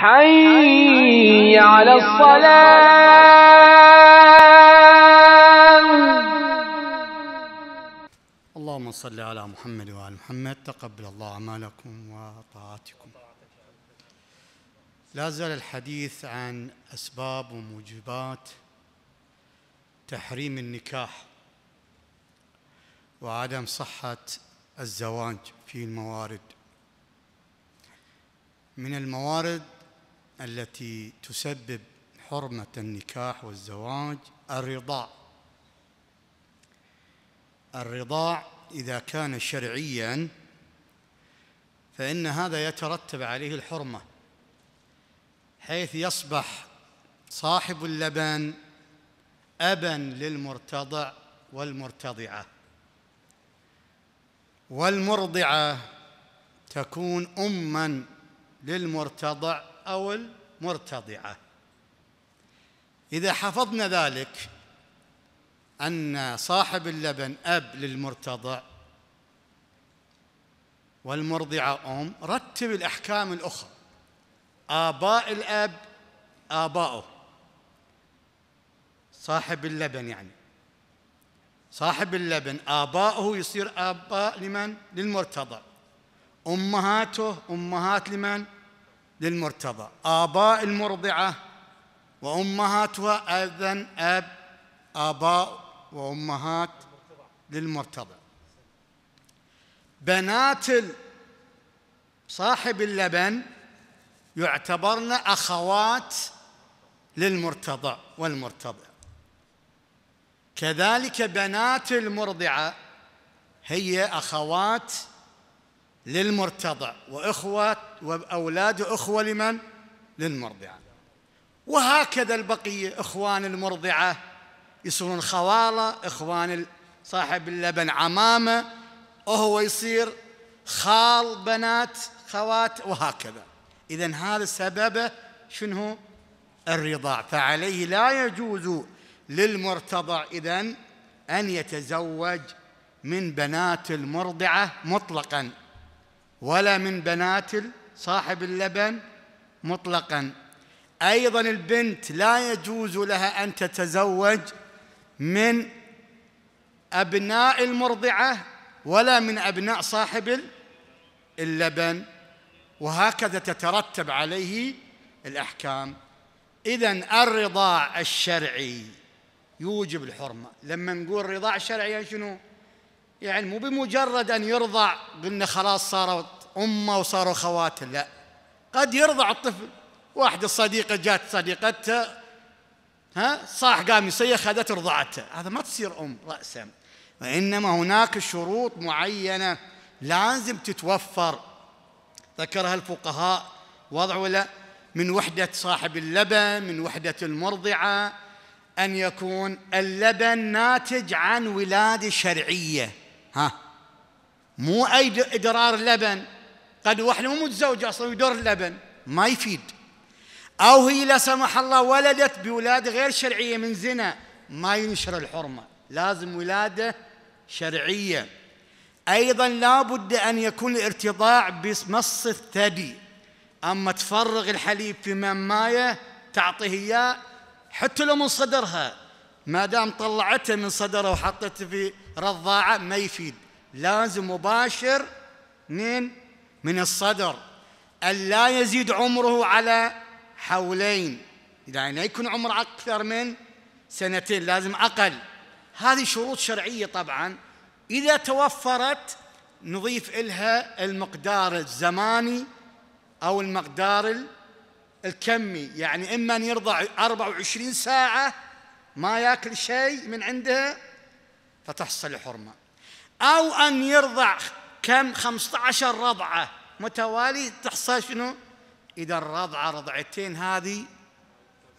حي على الصلاة اللهم صل على محمد وعلى محمد تقبل الله أعمالكم وطاعاتكم لا زال الحديث عن أسباب وموجبات تحريم النكاح وعدم صحة الزواج في الموارد من الموارد التي تسبب حرمة النكاح والزواج الرضاع الرضاع إذا كان شرعيا فإن هذا يترتب عليه الحرمة حيث يصبح صاحب اللبن أبا للمرتضع والمرتضعة والمرضعة تكون أما للمرتضع أو المرتضعة إذا حفظنا ذلك أن صاحب اللبن أب للمرتضع والمرضعة أم رتب الأحكام الأخرى آباء الأب آباؤه صاحب اللبن يعني صاحب اللبن آباؤه يصير آباء لمن؟ للمرتضع أمهاته أمهات لمن؟ للمرتضى آباء المرضعة وأمهاتها أذن أب آباء وأمهات للمرتضى بنات صاحب اللبن يعتبرن أخوات للمرتضى والمرتضى كذلك بنات المرضعة هي أخوات للمرتضع وإخوة وأولاد أخوة لمن؟ للمرضعة وهكذا البقية إخوان المرضعة يصيرون خوالة إخوان صاحب اللبن عمامة وهو يصير خال بنات خوات وهكذا إذا هذا سببه شنو الرضاع فعليه لا يجوز للمرتضع إذا أن يتزوج من بنات المرضعة مطلقاً ولا من بنات صاحب اللبن مطلقا ايضا البنت لا يجوز لها ان تتزوج من ابناء المرضعه ولا من ابناء صاحب اللبن وهكذا تترتب عليه الاحكام اذا الرضاع الشرعي يوجب الحرمه لما نقول رضاع شرعي شنو يعني مو بمجرد أن يرضع قلنا خلاص صارت أمه وصاروا خواته لا قد يرضع الطفل واحدة صديقة جات صديقتها ها صاح قام يصيح خذت رضعته هذا ما تصير أم رأسا وإنما هناك شروط معينة لازم تتوفر ذكرها الفقهاء وضع ولا من وحدة صاحب اللبن من وحدة المرضعة أن يكون اللبن ناتج عن ولادة شرعية ها مو اي ادرار لبن قد واحده مو متزوجه اصلا يدور اللبن ما يفيد او هي لا سمح الله ولدت بولاده غير شرعيه من زنا ما ينشر الحرمه لازم ولاده شرعيه ايضا لابد ان يكون الارتضاع بمص الثدي اما تفرغ الحليب في ممايه تعطيه اياه حتى لو من صدرها ما دام طلعته من صدره وحطته في رضاعه ما يفيد لازم مباشر من من الصدر ألا يزيد عمره على حولين يعني لا يكون عمره أكثر من سنتين لازم أقل هذه شروط شرعية طبعا إذا توفرت نضيف إلها المقدار الزماني أو المقدار الكمي يعني إما أن يرضع 24 ساعة ما ياكل شيء من عندها فتحصل حرمه او ان يرضع كم 15 رضعه متوالي تحصل شنو؟ اذا الرضعه رضعتين هذه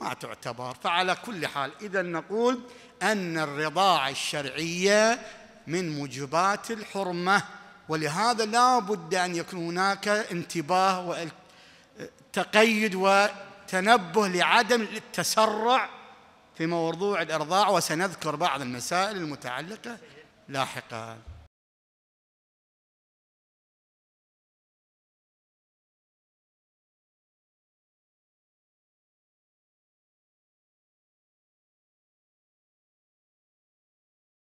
ما تعتبر فعلى كل حال اذا نقول ان الرضاعه الشرعيه من موجبات الحرمه ولهذا لا بد ان يكون هناك انتباه وتقيد وتنبه لعدم التسرع في موضوع الإرضاع وسنذكر بعض المسائل المتعلقة لاحقاً